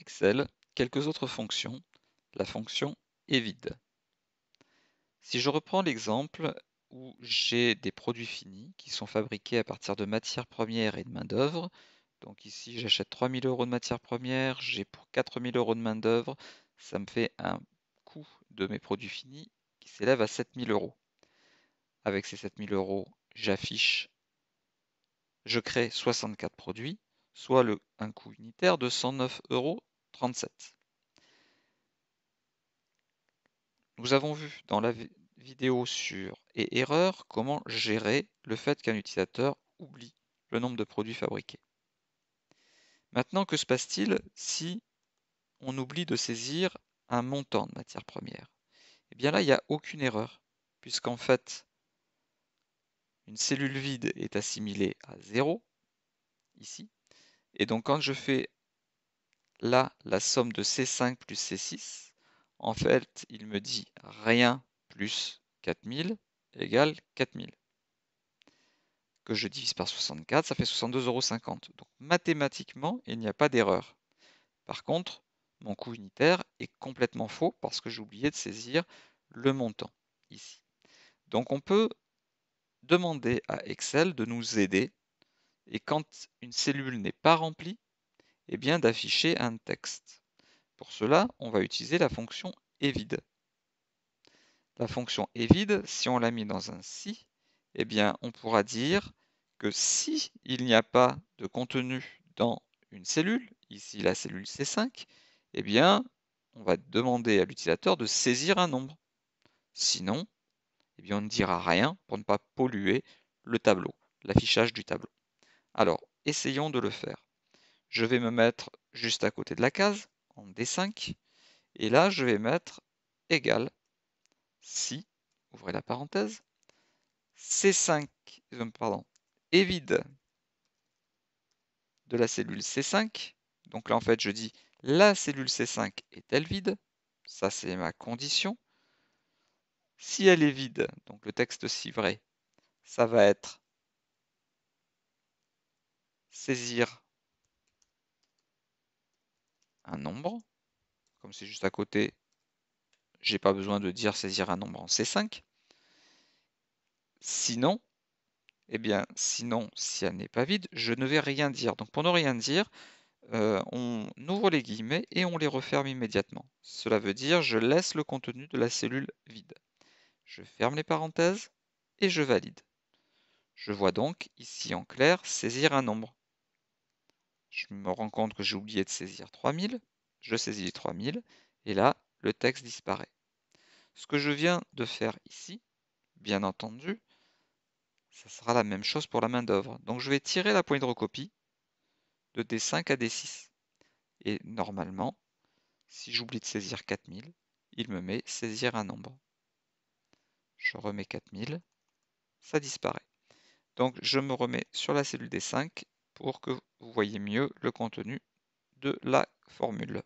Excel quelques autres fonctions, la fonction est vide. Si je reprends l'exemple où j'ai des produits finis qui sont fabriqués à partir de matières premières et de main-d'œuvre, donc ici j'achète 3000 euros de matières premières, j'ai pour 4000 euros de main-d'œuvre, ça me fait un coût de mes produits finis qui s'élève à 7000 euros. Avec ces 7000 euros, j'affiche, je crée 64 produits, soit le, un coût unitaire de 109 euros 37. Nous avons vu dans la vidéo sur et erreur comment gérer le fait qu'un utilisateur oublie le nombre de produits fabriqués. Maintenant, que se passe-t-il si on oublie de saisir un montant de matière première Eh bien là, il n'y a aucune erreur, puisqu'en fait, une cellule vide est assimilée à 0, ici. Et donc quand je fais Là, la somme de C5 plus C6, en fait, il me dit rien plus 4000 égale 4000. Que je divise par 64, ça fait 62,50 euros. Donc mathématiquement, il n'y a pas d'erreur. Par contre, mon coût unitaire est complètement faux parce que j'ai oublié de saisir le montant ici. Donc on peut demander à Excel de nous aider et quand une cellule n'est pas remplie, eh bien d'afficher un texte. Pour cela, on va utiliser la fonction évide. La fonction évide, si on l'a mis dans un si, eh bien on pourra dire que si il n'y a pas de contenu dans une cellule, ici la cellule C5, eh bien on va demander à l'utilisateur de saisir un nombre. Sinon, eh bien on ne dira rien pour ne pas polluer le tableau, l'affichage du tableau. Alors, essayons de le faire. Je vais me mettre juste à côté de la case, en D5. Et là, je vais mettre égal si, ouvrez la parenthèse, C5, euh, pardon, est vide de la cellule C5. Donc là, en fait, je dis la cellule C5 est-elle vide Ça, c'est ma condition. Si elle est vide, donc le texte si vrai, ça va être saisir un nombre. Comme c'est juste à côté, j'ai pas besoin de dire saisir un nombre en C5. Sinon, eh bien, sinon, si elle n'est pas vide, je ne vais rien dire. Donc pour ne rien dire, euh, on ouvre les guillemets et on les referme immédiatement. Cela veut dire je laisse le contenu de la cellule vide. Je ferme les parenthèses et je valide. Je vois donc ici en clair saisir un nombre. Je me rends compte que j'ai oublié de saisir 3000. Je saisis les 3000 et là, le texte disparaît. Ce que je viens de faire ici, bien entendu, ça sera la même chose pour la main d'œuvre. Donc je vais tirer la pointe de recopie de D5 à D6. Et normalement, si j'oublie de saisir 4000, il me met saisir un nombre. Je remets 4000, ça disparaît. Donc je me remets sur la cellule D5 pour que vous voyez mieux le contenu de la formule.